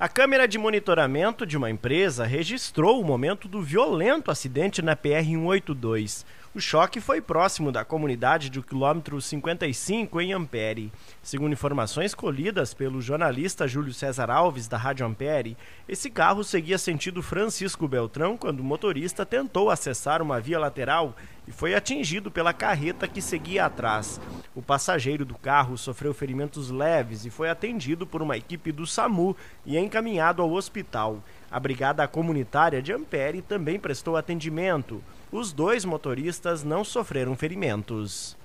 A câmera de monitoramento de uma empresa registrou o momento do violento acidente na PR-182. O choque foi próximo da comunidade do quilômetro 55 em Ampere. Segundo informações colhidas pelo jornalista Júlio César Alves da Rádio Ampere, esse carro seguia sentido Francisco Beltrão quando o motorista tentou acessar uma via lateral e foi atingido pela carreta que seguia atrás. O passageiro do carro sofreu ferimentos leves e foi atendido por uma equipe do SAMU e é encaminhado ao hospital. A brigada comunitária de Ampere também prestou atendimento. Os dois motoristas não sofreram ferimentos.